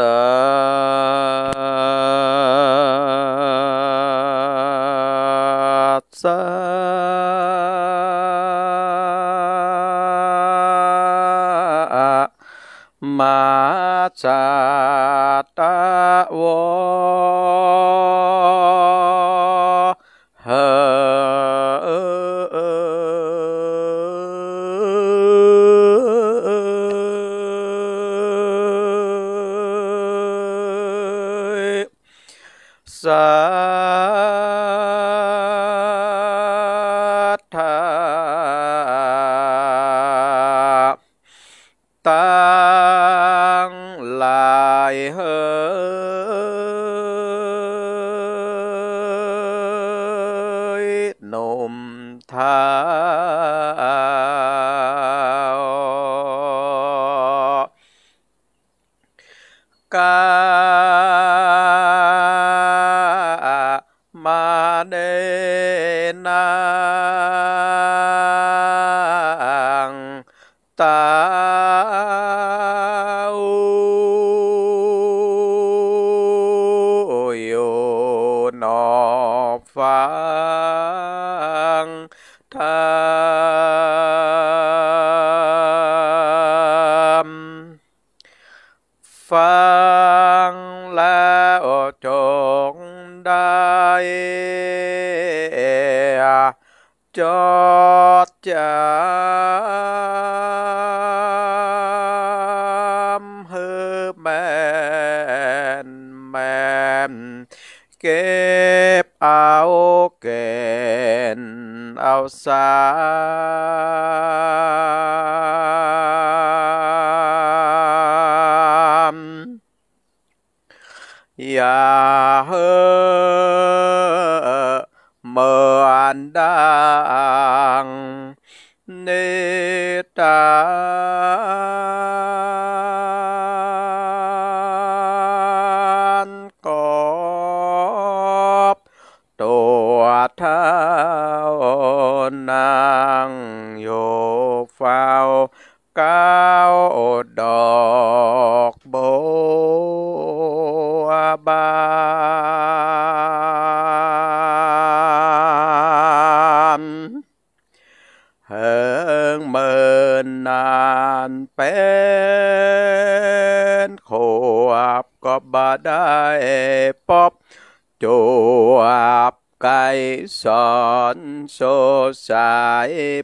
tat sat ma tat Phật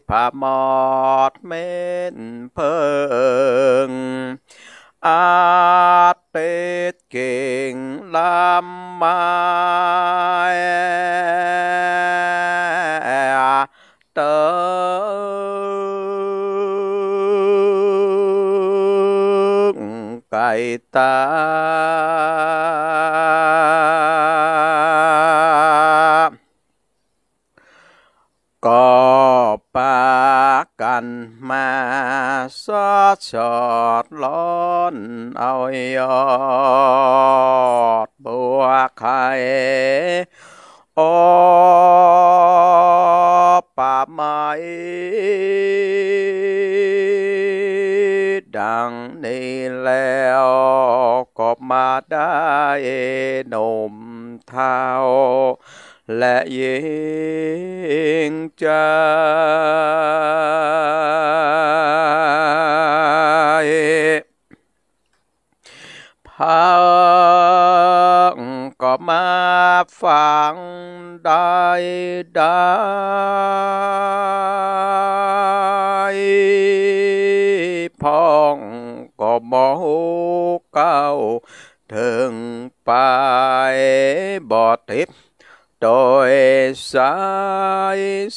ผาหมอดเม่นเพิงอาเตเก่งลำมาเตไก่ตาชอดล้อนเอายอ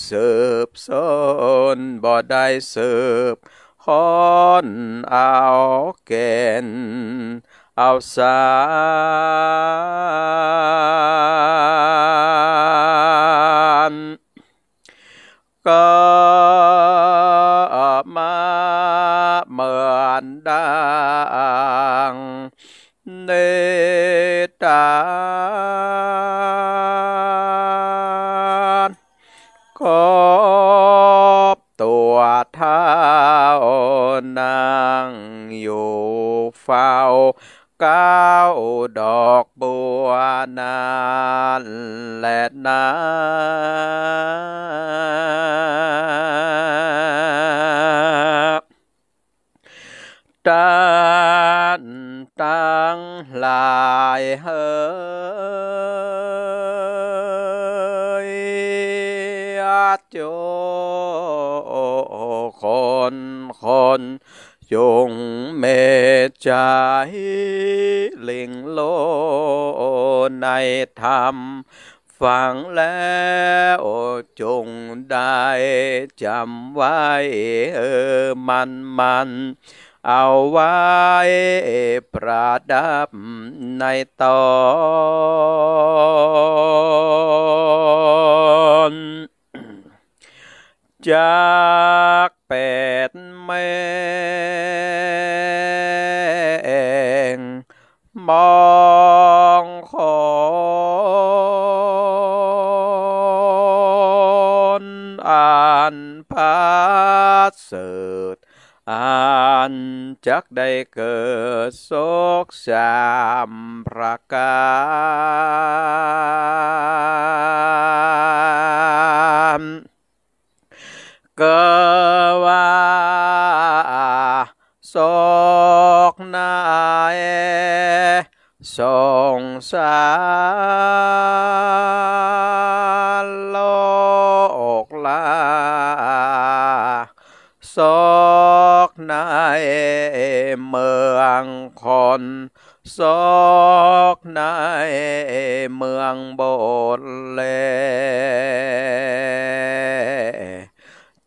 เสิบสนบ่ได้เสืบฮ้อนเอาแก่นเอาสานามัน มันเอาไว้ประดับในตอนจากแปดแมงมองขอนอ่านพาเสอันจักได้เกิดโศกสามประการซอกในเมืองโบดเล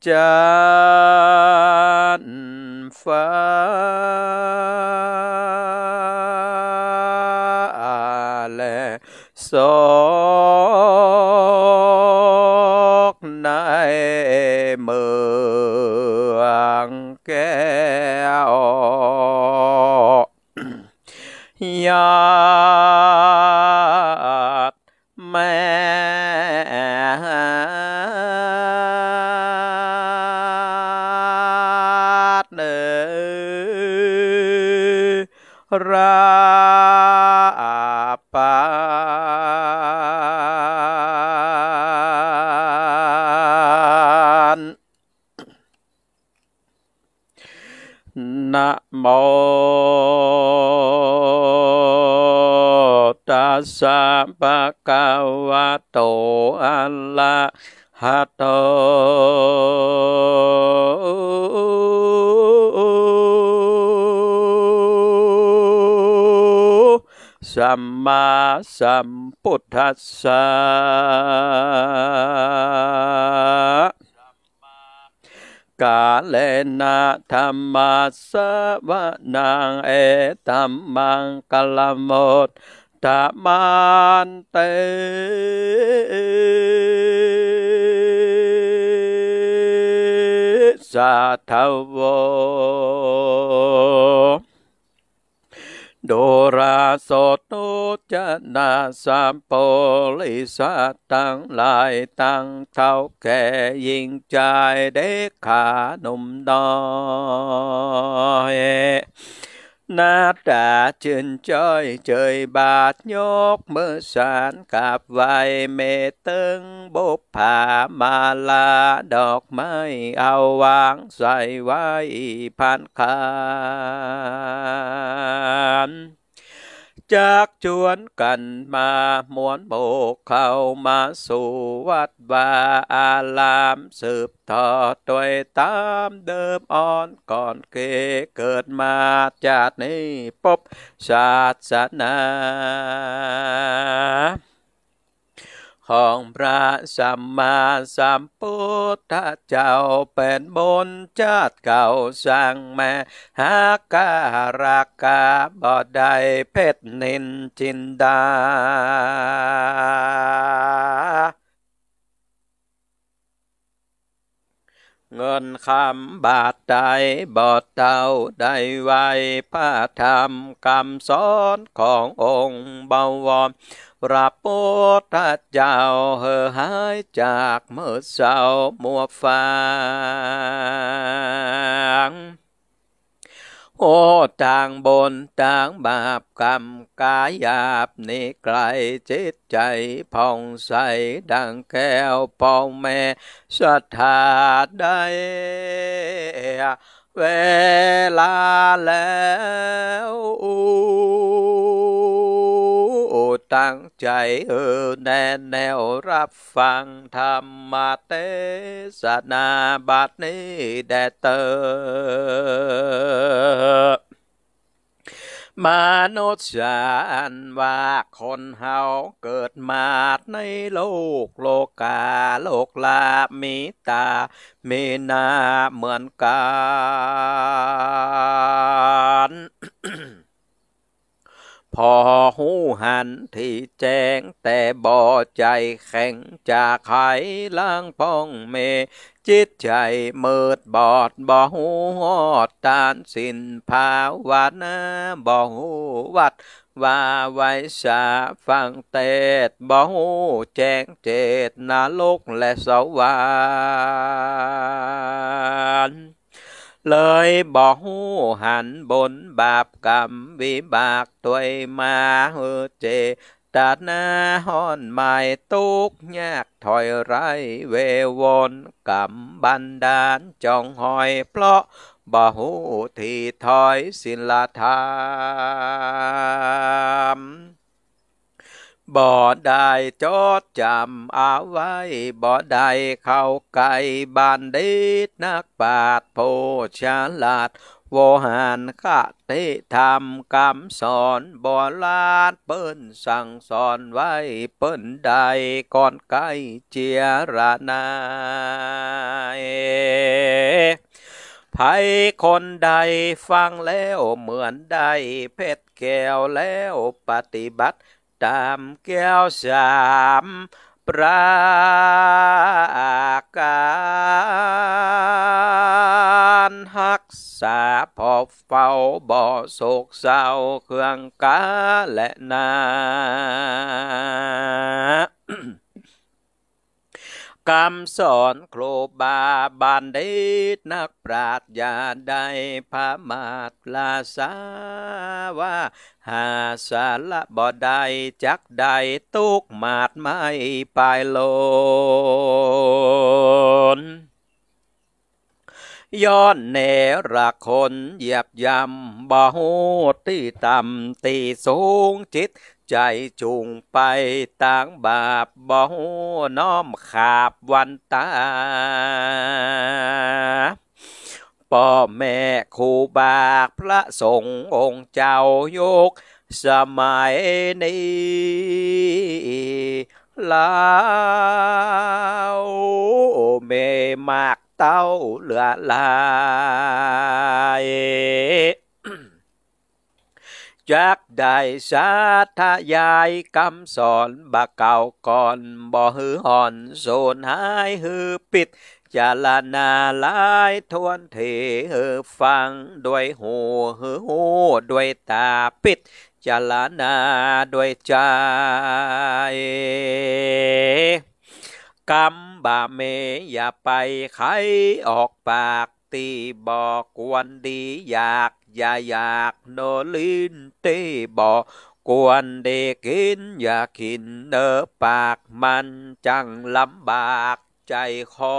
จันฟ้าและสองสัมพุทธัสสะกาเลนะธรรมาสวะนางเอตัมมังกลโมดธรรมันเตสาทวโนาสามโปลิสาตังลายตังเท่าแก่ยิงใจเด็กขานุ่มดอยนาดาจินจ้อยเจยบาทยกมือสารกับไวเมตึงบุพผามาลาดอกไม้เอาวางใส่ไว้พันคานจากชวนกันมาม้วนโบกเข้ามาสู่วัดวาอารามสืบทอดัวยตามเดิมอ่อนก่อนเกเกิดมาจากนี้พบศาสนาของพระสัมมาสัมพุทธเจ้า เป็นบนชาติเก่าสั่งแม่หากการักกาบอดไดเพชรนินจินดา เงินคำบาทใดบอดเต่าได้ไว้พระธรรมคำสอนขององค์บาวรพระพุทธเจ้าเหอหาย จากเมื่อเสามัวฟางโอ้ต่างบนต่างบาปกรรมกายหยาบนี่ไกลจิตใจผ่องใสดังแก้วปองแม่สัถาได้ เวลาแล้วตั้งใจเออแน่แนวรับฟัง ธรรมเทศนาบัดนี้แด่เตอมนุษย์ชานว่าคนเฮาเกิดมาในโลกโลกาโลกลามีตา มีนาเหมือนกันพอหูหันที่แจ้งแต่บ่อใจแข็งจากไขล้างพ้องเมจิตใจเมิดบอดบ่อหูหอดตานสินภาวนาบ่อหูวัด ว่าไว้สาฟังเตดบ่อหูแจ้งเจตนาลกและสวรรค์เลยบ่หูหันบนบาปกรรมวิบากตัวมาเฮเจตาหน้าห้อนไม่ตุกยากถอยไรเววอนกรรมบันดาลจองหอยเพราะบ่หูที่ถอยสิลธรรมบ่ได้จดจำเอาไว้ บ่ได้เข้าไกลบันดิตนักปาด โพชาลาดวหารคติธรรมคำสอนบอลาด เปิ้นสั่งสอนไว้เปิ้นใดก่อนไกลเจียรนายไผคนใดฟังแล้วเหมือนได้เพชรแก้วแล้วปฏิบัติตามแก้วสาม ปราการหักษาพอเฝ้าบ่อโศกเศร้าเครื่องกาและ นาคำสอนโครบาบานดิต นักปราชญาได้พระมาตลาสาว่า หาสาระบ่ได้จักได้ตุกมาดไม่ไาโลนย้อนแนรักคนเหยียบยำบ่หูที่ต่ำตีสูงจิตใจจุงไปต่างบาปบ่หูน้อมขาบวันตาป่อแม่ครูบาพระสงฆ์องค์เจ้ายกสมัยนี้ลาวเมมากเต้าเหลือลายจักได้สาธยายคำสอนบาเก่าก่อนบ่หือหอนโซนหายหือปิดจะละนาลายทวนเถหือฟังด้วยหูหือหูด้วยตาปิดจะละนาด้วยใจกำบาเมอย่าไปไขออกปากตีบอกควรดีอยากอย่าอยากนลินเตบอกควรเด็กกินอย่ากินเนื้อปากมันจังลำบากใจคอ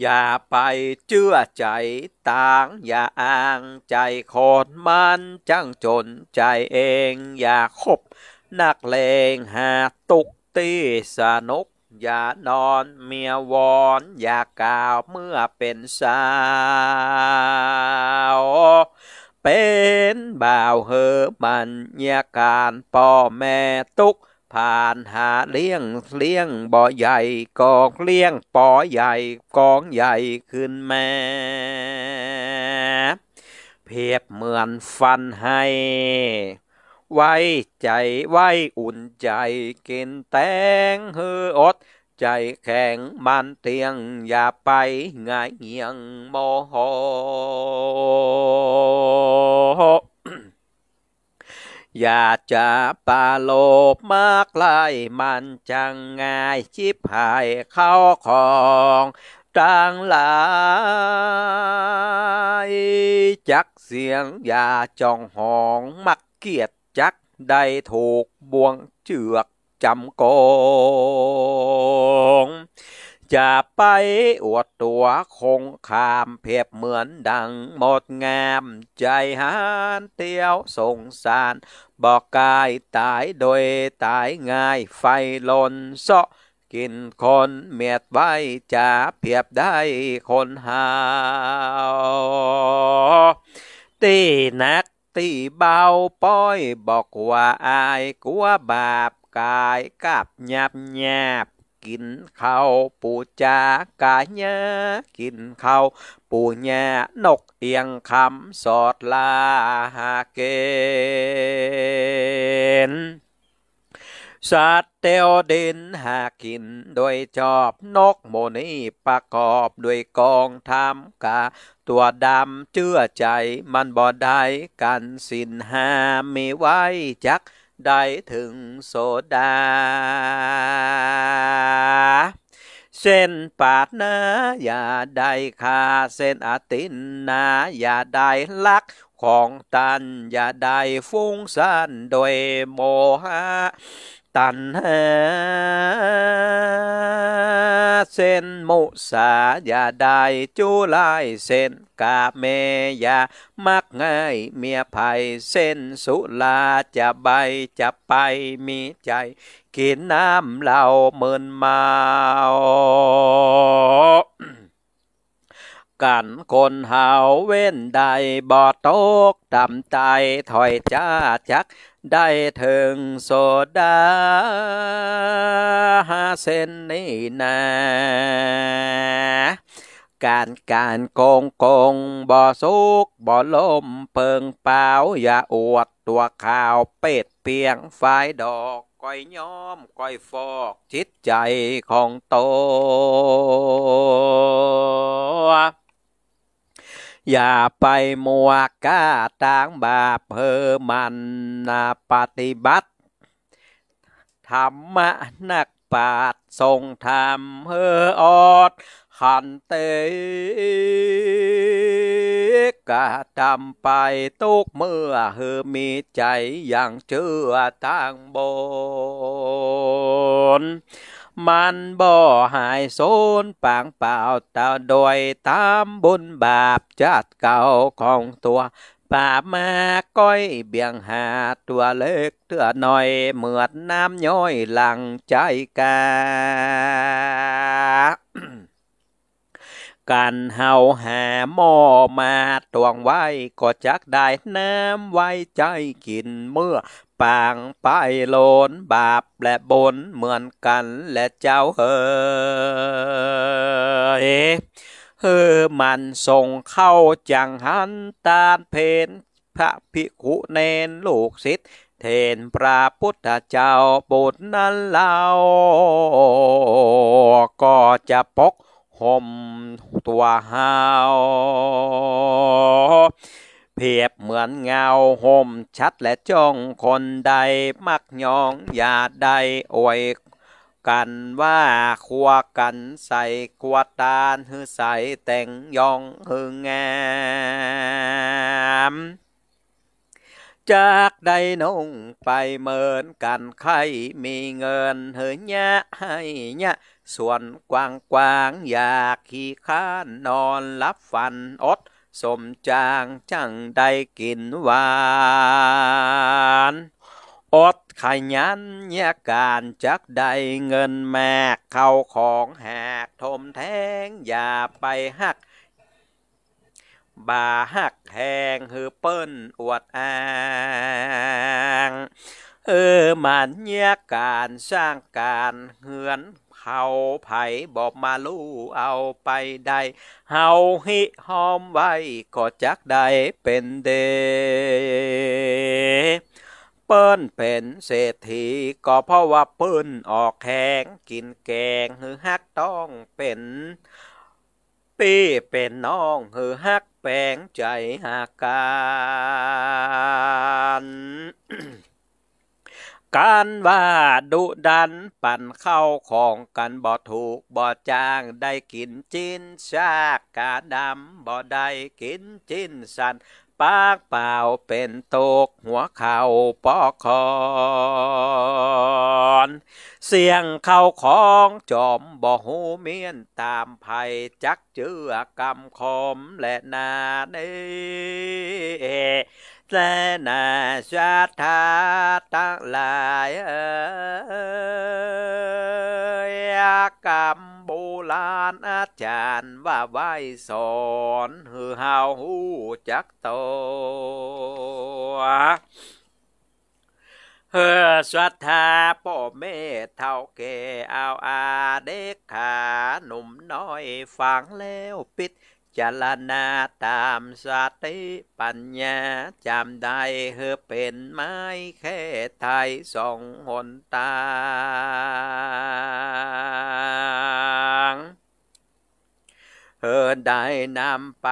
อย่าไปเชื่อใจต่างอย่าอ้างใจโคตรมัน จังจนใจเองอย่าคบนักเลงหาตุกตีสนุกอย่านอนเมียวอนอย่ากล่าวเมื่อเป็นสาว เป็นบ่าวเหอบันญาการป่อแม่ตุก ผ่านหาเลี้ยงเลี้ยง บ่อใหญ่ กองเลี้ยงปอใหญ่กองใหญ่ขึ้นแม่เพียบเหมือนฟันให้ไว้ใจไว้ อุ่นใจกินแตงเฮืออด ใจแข็งมันเตียง อย่าไปง่ายเงียงโมโหอย่าจะปาโลบมากไล มันจังง่ายชิบหายเข้าของต่างหลาย จักเสียงอย่าจองหองมักเกียดได้ถูกบ่วงเจือก จำกงจะไปอวดตัวคงขามเพียบเหมือนดังหมดงาม ใจหาน เตียว สงสาร บอกกายตายโดยตายง่ายไฟลนเสาะกินคนเมียดไว้ จะเพียบได้คนหา ตีนัก tỷ bao bói bọc quà ai của bạp cài cạp nhạp nhạp kín khao bù cha cá nhá kín khao bù nhà nọc yên khám sọt la hà kên sát teo đến hà kín đôi chọp nọc mồ ni pa cọp đôi con tham cả ตัวดำเชื่อใจมันบ่ได้กันสินหามีไว้ จักได้ถึงโสดาเส้นปาดนะอย่าได้คาเส้นอตินนะอย่าได้ลักของตัน อย่าได้ฟุ้งซ่านโดยโมหะตันหาเส้นมุสาอย่าได้จูไลาเส้นกาเมยามักง่ายเมียภัย เส้นสุลาจะใบจะไปมีใจกินน้ำเหล่าเมินเมากันคนหาเว้นใดบ่ตกต่ำใจถอยจ้าจัก ได้ถึงโสดาหาเส้นนี้นะการการโกงโกงบ่อสุกบ่อลมเพิงเปล่าอย่าอวดตัวข่าวเป็ดเปียงไฟดอกก้อยย้อมก้อยฟอกจิตใจของตัวอย่าไปมัวก้าตางบาปเพอมันนาปฏิบัติธรรมะนักปาดทรงธรรมเฮออดขันเตกะทำไปตุกเมื่อเฮอมีใจอย่างเชื่อตั้งบนมันบ่หายโซนปางเปล่าตาโดยตามบุญบาปจัดเก่าของตัวป่ามาก้อยเบียงหาตัวเล็กเถื่อหน่อยเหมือนน้ำย้อยหลังใจกากันเฮาหาหม้อมาตวง ไว้ ก็ จักได้น้ำไว้ ใจกินเมื่อปาง ไปโลนบาปและบนเหมือนกันและเจ้าเฮ๋ยเฮอมัน ส่งเข้าจัง หัน ตาเพนพระภิกุเนน ลูกศิษย์เทน พระ พุทธเจ้าบทนั้นเ่าก็จะ ปกหมตัวหาเพียบเหมือนเงาห่มชัดและจ้องคนใดมักยองอย่าใดอวยกันว่าคัวกันใส่กวาตานฮือใส่แต่งยองหึงแงจากใดนงไปเหมือนกันใครมีเงินเฮือเนะให้เนะส่วนกว้างกว้างอยากขี้ข้านนอนรับฟัน อด สมจาง จังใดกินหวาน อดขยันเนี่ยการจักได้ เงินแมกเข้าของแหกทมแทงอย่าไปหักบาหักแหงฮือเปิ้น อวด อ้างเออมันเนี่ยการสร้างการเหือนเฮาไผบอกมาลู่เอาไปใดเฮาหิ หอมไว้ ก็จักได้เป็นเดเปิ้นเป็นเศรษฐีก็เพราะว่าเปิ้นออกแขงกินแกง หือฮักต้องเป็นปีเป็นน้อง หือฮักแปลงใจหากันการว่าดุดันปั่นเข้าของกันบ่ถูกบ่จ้างได้กินจินชากกาดำบ่ได้กินจินสันปากเปล่าเป็นตกหัวเข่าปอกคอน เสียงเข้าของ จอมบ่หูเมียนตามภัย จักเจือกำคมและนาเน lê nà xoa tha tăng lại ơi cam bù lan á tràn và vai sòn hư hào hú chắc tô เฮอสวัสดาพ่อแม่เท่าแก่เอาอาเด็กขาหนุ่มน้อยฝังแล้วปิดจารณาตามสติปัญญา จำได้เฮอเป็นไม้แค่ไทยสองหนตางเธอได้นำไป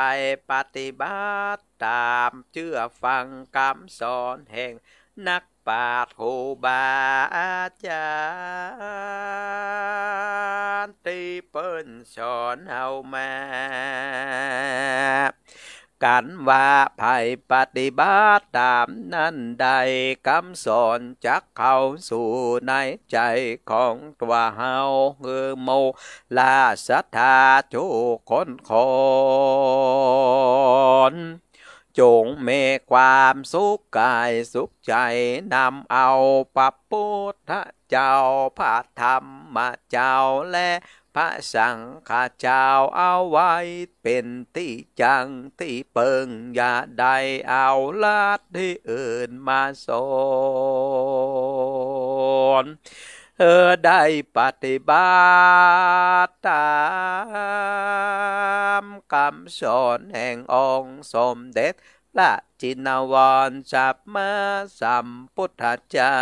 ปฏิบัติตามเชื่อฟังคำสอนแห่งนักปาดโูบาอาจารย์ที่เปิ้นสอนเฮามากันว่าไผปฏิบัติตามนั้นใดคำสอนจักเข้าสู่ในใจของตัวเฮาเคื่อมมลาศรัทธาทุคนคนจงเมความสุขกาย สุขใจ นำเอาปัปพุทธเจ้าพระธรรมเจ้าและ พระสังฆาเจ้าเอาไว้ เป็นที่จังที่เปิงอย่าได้เอาลาดที่อื่นมาสอนเออได้ปฏิบัติตาม คำสอนแห่งองค์สมเด็จพระจินวรสัมมาสัมพุทธเจ้า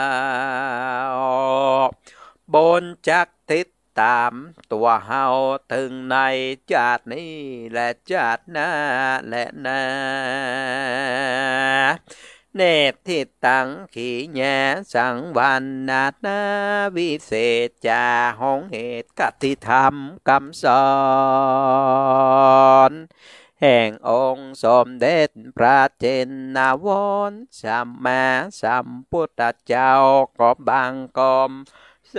บนจักทิศตามตัวเฮาถึงในชาตินี้และชาติหน้า และนาเนตทิตังขีญาสังวันนานาวิเศษจาหงเหตุกติธรรมคำสอนแห่งองค์สมเด็จพระเจนนาวรสัมมาสัมพุทธเจ้ากอบบางกอมส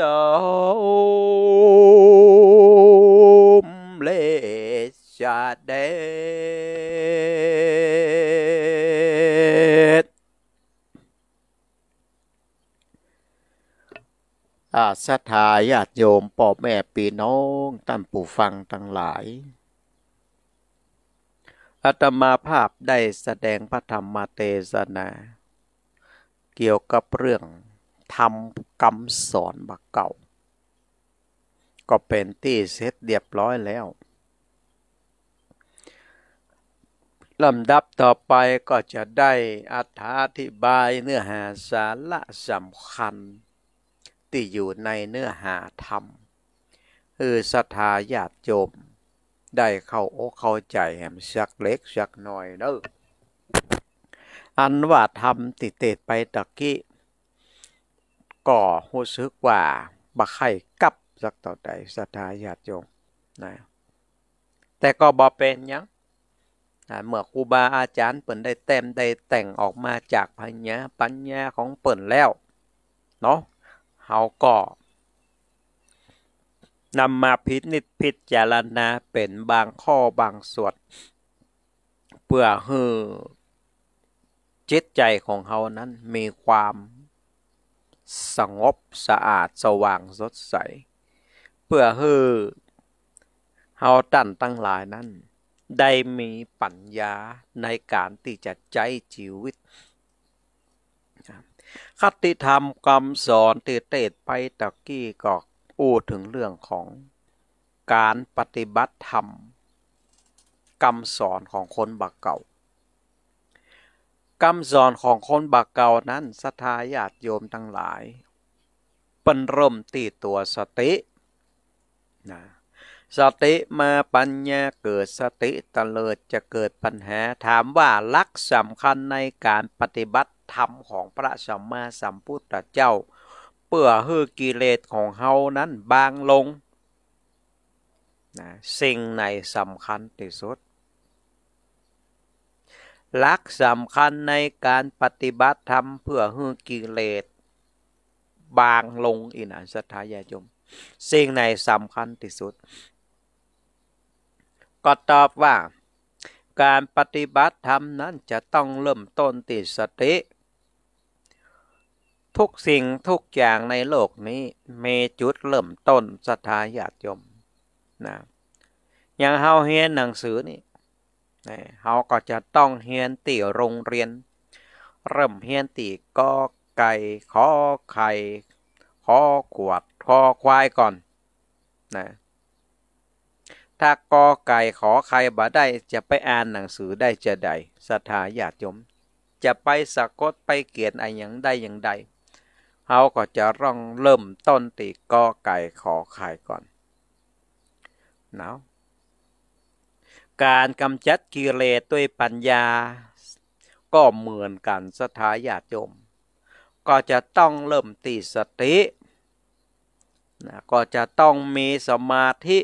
มเลชาเดอาสัทาญาติโยมปออแม่ปีน้องท่านผู้ฟังทั้งหลายอาตมาภาพได้แสดงพระธรรมเทศนา เกี่ยวกับเรื่องทำกรรมสอนบักเก่า ก็เป็นที่เสร็จเรียบร้อยแล้วลำดับต่อไปก็จะได้อธิบายเนื้อหาสาระสำคัญที่อยู่ในเนื้อหาธรรม คือศรัทธาญาติโยมได้เข้าอกเข้าใจแหมสักเล็ก สักหน่อยเน้ออันว่าธรรมติดเตดไปตะกี้ก่อหูซึกว่าบักไข่กับสักต่อใดศรัทธาญาติโยมนะแต่ก็บอเป็นยังเมื่อครูบาอาจารย์เปิ่นได้เต็มได้แต่งออกมาจากพัญญาปัญญาของเปิ่นแล้วเนาะเฮาก็นำมาพิจิตพิจารณาเป็นบางข้อบางส่วนเพื่อให้จิตใจของเฮานั้นมีความสงบสะอาดสว่างสดใส เพื่อให้เฮาตั้นตั้งหลายนั้นได้มีปัญญาในการที่จะใช้ชีวิตคติธรรมคำสอนตีเตดไปตะกี้ก็อู้ถึงเรื่องของการปฏิบัติธรรมคำสอนของคนบักเก่าคำสอนของคนบักเก่านั้นสัทธาญาติโยมทั้งหลายเป็นร่มตีตัวสตินะสติมาปัญญาเกิดสติตะเลิดจะเกิดปัญหาถามว่าลักสำคัญในการปฏิบัติธรรมของพระสัมมาสัมพุทธเจ้าเพื่อให้กิเลสของเฮานั้นบางลงนะสิ่งไหนสำคัญที่สุดลักสำคัญในการปฏิบัติธรรมเพื่อให้กิเลสบางลงอินันสัทธายาจมสิ่งไหนสำคัญที่สุด ก็ตอบว่าการปฏิบัติธรรมนั้นจะต้องเริ่มต้นติดสติทุกสิ่งทุกอย่างในโลกนี้มีจุดเริ่มต้นศรัทธาญาติยมนะอย่างเฮาเฮียนหนังสือนี่เฮาก็จะต้องเฮียนตีโรงเรียน เริ่มเฮียนตีกอไก่ขอไข่ขอขวดขอควายก่อนนะถ้ากอไก่ขอใครบ่ได้จะไปอ่านหนังสือได้จะใดศรัทธาญาติยม จะไปสะกดไปเกียนอะไรอย่างใดอย่างใดเราก็จะร้องเริ่มต้นตีกอไก่ขอไข่ก่อนนะการกำจัดกิเลสด้วยปัญญา ก็เหมือนกันสถาญาติโยมก็จะต้องเริ่มตีสตินะก็จะต้องมีสมาธิ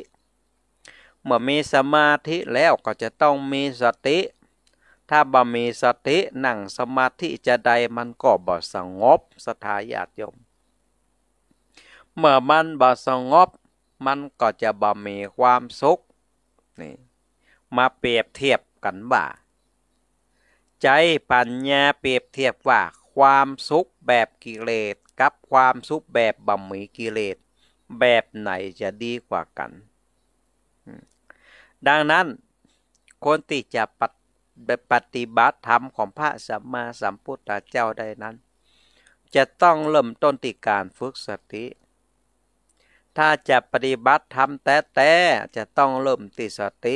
เมื่อมีสมาธิแล้วก็จะต้องมีสติถ้าบ่มีสตินั่งสมาธิจะใดมันก็บ่สงบสถาญาติโยม เมื่อมันบ่สงบมันก็จะบ่มีความสุขนี่มาเปรียบเทียบกันบ่า ใจปัญญาเปรียบเทียบว่าความสุขแบบกิเลสกับความสุขแบบบ่มีกิเลสแบบไหนจะดีกว่ากัน ดังนั้นคนที่จะปฏปฏิบัติธรรมของพระสัมมาสัมพุทธเจ้าได้นั้นจะต้องเริ่มต้นติการฝึกสติ ถ้าจะปฏิบัติธรรมแต่แต่จะต้องเริ่มติสติ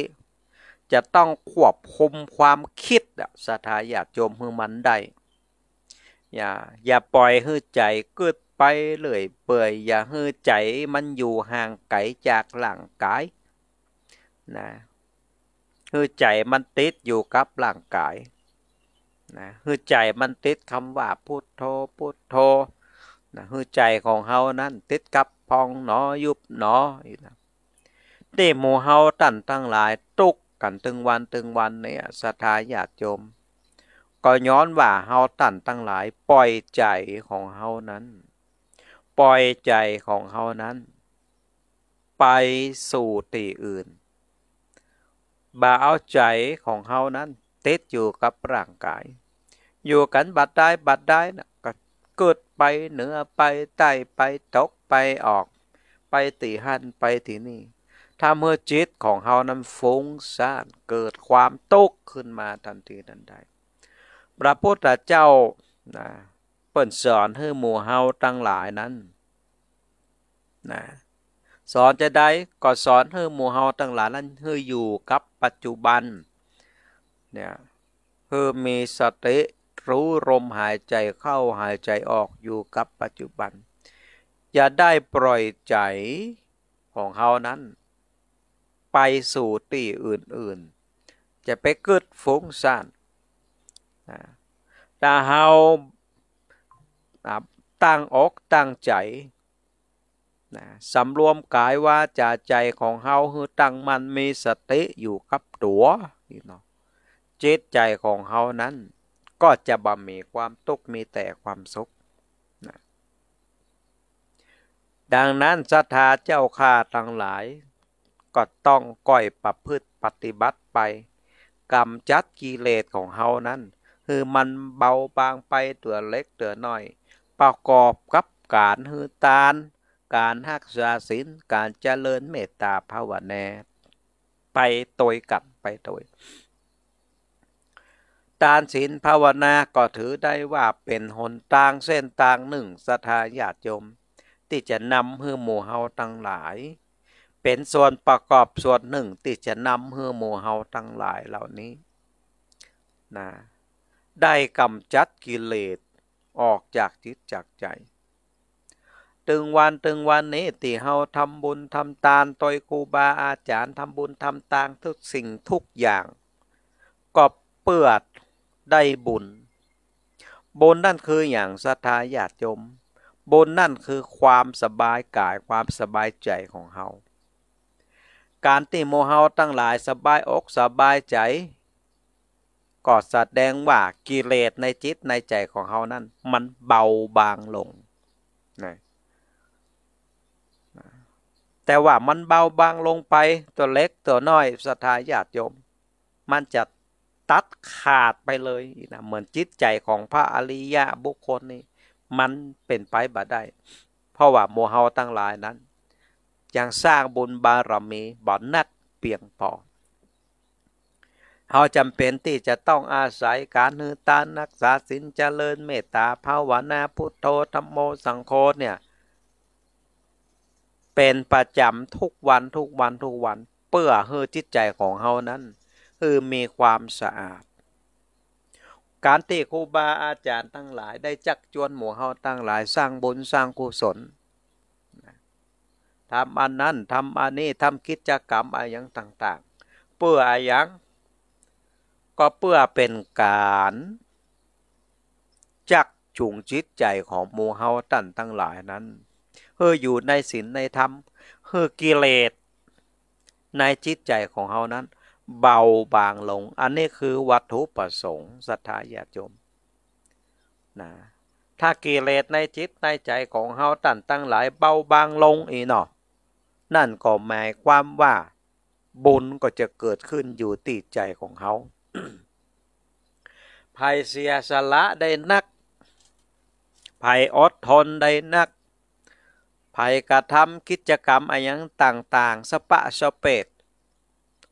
จะต้องควบคุมความคิดสถาญาติมมือมันได้ อย่าอย่าปล่อยให้ใจกึดไปเลยเปื่อยอย่าให้ใจมันอยู่ห่างไกลจากหลังกายนะคือใจมันติดอยู่กับร่างกาย นะคือใจมันติดคำว่าพุทโธพุทโธนะคือใจของเฮานั้นติดกับพองหนอยุบหนออยู่นะเหมูเฮาตั้นทั้งหลายตุกกันตึงวันตึงวันเนี่ยสธาญาติโยมก็ย้อนว่าเฮาตั้นทั้งหลายปล่อยใจของเฮานั้น ปล่อยใจของเฮานั้น ไปสู่ตีอื่นบ่าเอาใจของเฮานั้นติดอยู่กับร่างกาย อยู่กันบัดได้บัดได้นะก็เกิดไปเหนือไปใต้ไปตกไปออก ไปตีหันไปที่นี่ ถ้าเมื่อจิตของเฮานั้นฟุ้งซ่านเกิดความตกขึ้นมาทันทีทันใดพระพุทธเจ้านะเปิ่นสอนให้หมู่เฮาทั้งหลายนั้น นะสอนจะได้ก็สอนให้หมู่เฮาตั้งหลายนั้นให้อยู่กับปัจจุบันเนี่ยให้มีสติรู้ลมหายใจเข้าหายใจออกอยู่กับปัจจุบัน อย่าได้ปล่อยใจของเฮานั้นไปสู่ที่อื่น ๆ จะไปเกิดฟุ้งซ่านแต่เฮาตั้งอกตั้งใจนะสำรวมกายว่าจาใจของเฮาคือตั้งมันมีสติอยู่กับตัวพี่น้องจิตใจของเฮานั้นก็จะบ่มีความทุกข์มีแต่ความสุขนะดังนั้นศรัทธาเจ้าข้าทั้งหลาย ก็ต้องก้อยประพฤติปฏิบัติไปกำจัดกิเลสของเฮานั้นคือมันเบาบางไปตัวเล็กตัวน้อย ประกอบกับการฮือตานการหักษาศีลการเจริญเมตตาภาวนาไปตดยกับไปตดยทานศีลภาวนาก็ถือได้ว่าเป็นหนทางเส้นทางหนึ่งสทาญาติยมที่จะนำเฮือหมู่เฮาทั้งหลาย เป็นส่วนประกอบส่วนหนึ่งที่จะนำเฮือหมู่เฮาทั้งหลายเหล่านี้นะได้กำจัดกิเลสออกจากจิตจากใจตึงวันตึงวันนี้ที่เฮาทำบุญทำตานต่อยครูบาอาจารย์ทำบุญทำตานทุกสิ่งทุกอย่าง ก็เปื้อได้บุญบุญนั่นคืออย่างศรัทธาญาติโยมบุญนั่นคือความสบายกายความสบายใจของเฮาการที่โมเฮาตั้งหลายสบายอกสบายใจก็แสดงว่ากิเลสในจิตในใจของเฮานั้นมันเบาบางลงนะแต่ว่ามันเบาบางลงไปตัวเล็กตัวน้อยสัทธาญาติโยม มันจะตัดขาดไปเลยนะเหมือนจิตใจของพระอริยะบุคคลนี่มันเป็นไปบ่ได้ เพราะว่าโมหะตั้งหลายนั้น ยังสร้างบุญบารมีบ่อนักเปียงพอเราจำเป็นที่จะต้องอาศัยการนือตานนักษาสินเจริญเมตตาภาวนาพุทโธธรรมโมสังโฆเนี่ยเป็นประจำทุกวันทุกวันทุกวันเพื่อเฮือจิตใจของเฮานั้นคือมีความสะอาด การที่ครูบาอาจารย์ตั้งหลาย ได้จักจวนหมู่เฮาตั้งหลายสร้างบุญสร้างกุศลทำอันนั้นทำอันนี้ทำกิจกรรมอะไรอย่างต่างๆ เพื่ออะไรยางก็เพื่อเป็นการจักจูงจิตใจของหมู่เฮาต่านั้งหลายนั้นเฮออยู่ในศีลในธรรมเฮอกิเลสในจิตใจของเฮานั้น เบาบางลง อันนี้คือวัตถุประสงค์ศรัทธาญาติโยมนะ ถ้ากิเลสในจิตในใจของเฮาตั้นตั้งหลายเบาบางลงอีเนาะนั่นก็หมายความว่าบุญก็จะเกิดขึ้นอยู่ติดใจของเขาภัยเสียสละได้นักภัยอดทนได้นักภัยกระทำกิจกรรมอย่ายังต่างๆสปะสเปต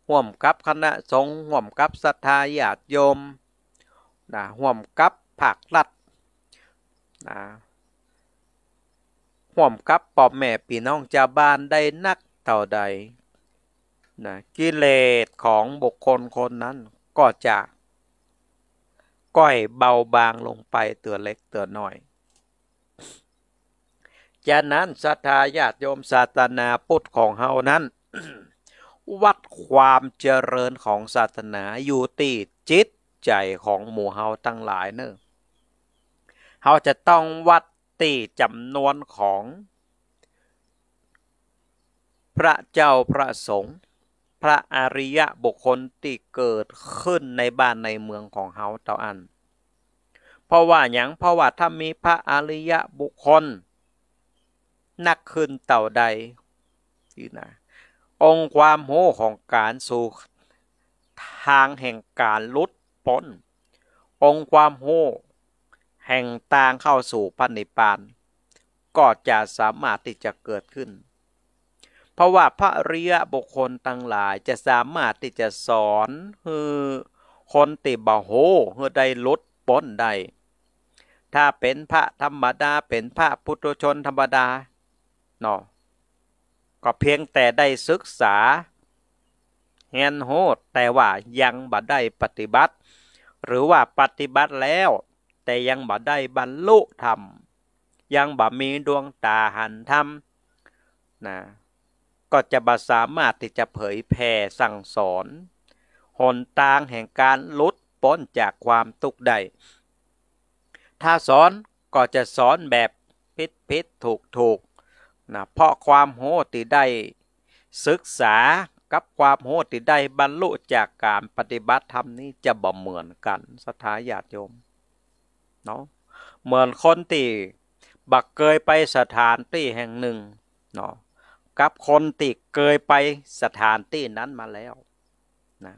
ห่วมกับคณะสงฆ์ห่วมกับศรัทธาญาติโยมนะห่วมกับผักลัดนะห่วมกับปอบแม่ปีน้อง้าบ้าน ได้นักเท่าใดนะกิเลสของบุคคลคนนั้นก็จะก้อยเบาบางลงไปเตือเล็กเตือน้อยฉะนั้นศรัทธาญาติโยมศาสนาพุทธของเฮานั้น วัดความเจริญของศาสนาอยู่ที่จิตใจของหมู่เฮาทั้งหลายเนอะเฮาจะต้องวัดตีจำนวนของ พระเจ้าพระสงฆ์พระอริยะบุคคลที่เกิดขึ้นในบ้านในเมืองของเฮาเต่าอัน เพราะว่าอย่างเพราะว่าถ้ามีพระอริยะบุคคลนักขึ้นเต่าใดที่นะองความโหของการสู่ ทางแห่งการลดป้นองความโหแห่งตางเข้าสู่พระนิพพานก็จะสามารถที่จะเกิดขึ้น เพราะว่าพระเรียบุคคลต่างหลายจะสามารถที่จะสอนคือคนติบาโหเพื่อได้ลดป้นได้ถ้าเป็นพระธรรมดาเป็นพระพุทธชนธรรมดานอก็เพียงแต่ได้ศึกษาเห็นโหดแต่ว่ายังบ่ได้ปฏิบัติ หรือว่าปฏิบัติแล้ว แต่ยังบ่ได้บรรลุธรรม ยังบ่มีดวงตาหันธรรมนะก็จะบ่สามารถที่จะเผยแผ่สั่งสอน หนทางแห่งการลดป้นจากความทุกข์ได้ถ้าสอนก็จะสอนแบบพิษพิษถูกถูกนะเพราะความโหติได้ศึกษากับความโหติได้บรรลุจากการปฏิบัติธรรมนี้จะบ่เหมือนกันสถาญาติโยมเนาะเหมือนคนที่บักเกยไปสถานที่แห่งหนึ่งเนาะกับคนที่เกยไปสถานที่นั้นมาแล้วนะ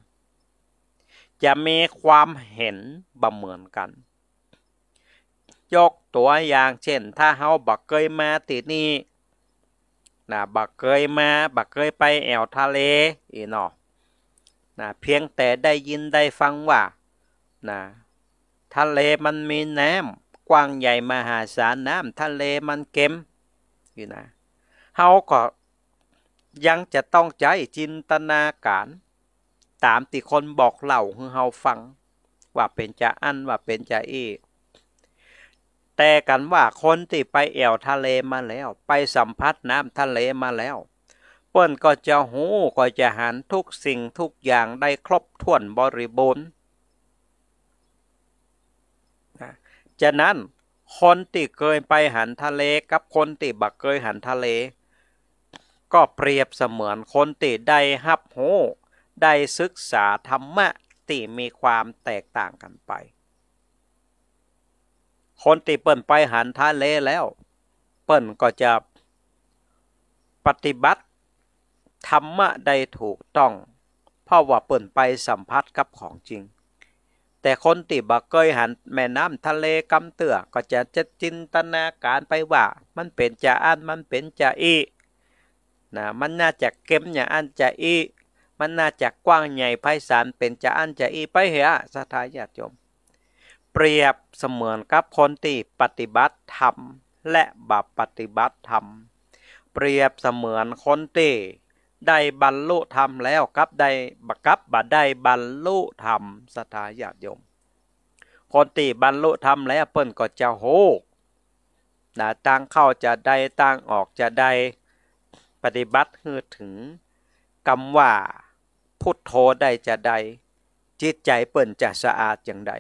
จะมีความเห็นบ่เหมือนกัน ยกตัวอย่างเช่น ถ้าเฮาบักเกยมาที่นี่นะบักเกยมาบักเกยไปแอวทะเลอีนอนะเพียงแต่ได้ยินได้ฟังว่านะทะเลมันมีน้ำกว้างใหญ่มหาศาลน้ำทะเลมันเค็มอี่นะเฮาก็ยังจะต้องใช้จินตนาการ ตามที่คนบอกเล่าให้เฮาฟังว่าเป็นจะอันว่าเป็นจะอีแต่กันว่าคนที่ไปแอวทะเลมาแล้วไปสัมผัสน้ำทะเลมาแล้ว เปิ้นก็จะหูก็จะหันทุกสิ่งทุกอย่างได้ครบถ้วนบริบูรณ์าะนั้นคนที่เคยไปหันทะเลกับคนที่บักเคยหันทะเล ก็เปรียบเสมือนคนที่ได้หับหูได้ศึกษาธรรมะที่มีความแตกต่างกันไปคนที่เปิ้นไปหันท่าเลแล้ว เปิ้นก็จะปฏิบัติธรรมะได้ถูกต้อง เพราะว่าเปิ้นไปสัมผัสกับของจริง แต่คนที่บ่เคยหันแม่น้ำทะเลกำเตือก็จะจะจินตนาการไปว่า มันเป็นจะอันมันเป็นจะอีนะมันน่าจะเก็มอย่างอันจะอีมันน่าจะกว้างใหญ่ไพศาลเป็นจะอันจะอีไปเหรอสถายาติโยมเปรียบเสมือนกับคนที่ปฏิบัติธรรมและบับปฏิบัติธรรม เปรียบเสมือนคนที่ได้บรรลุธรรมแล้วกับได้บักับบัดได้บรรลุธรรมสถาญาติโยมคนที่บรรลุธรรมแล้วเปิ่นก็จะโหกนะตั้งเข้าจะได้ตั้งออกจะได้ปฏิบัติคือถึงกำว่าพุทโธได้จะได้จิตใจเปิ่นจะสะอาดอย่างใด